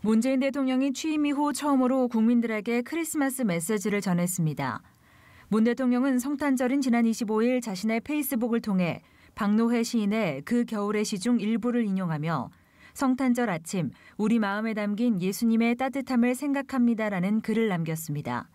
문재인 대통령이 취임 이후 처음으로 국민들에게 크리스마스 메시지를 전했습니다. 문 대통령은 성탄절인 지난 25일 자신의 페이스북을 통해 박노해 시인의 그 겨울의 시 중 일부를 인용하며 성탄절 아침 우리 마음에 담긴 예수님의 따뜻함을 생각합니다라는 글을 남겼습니다.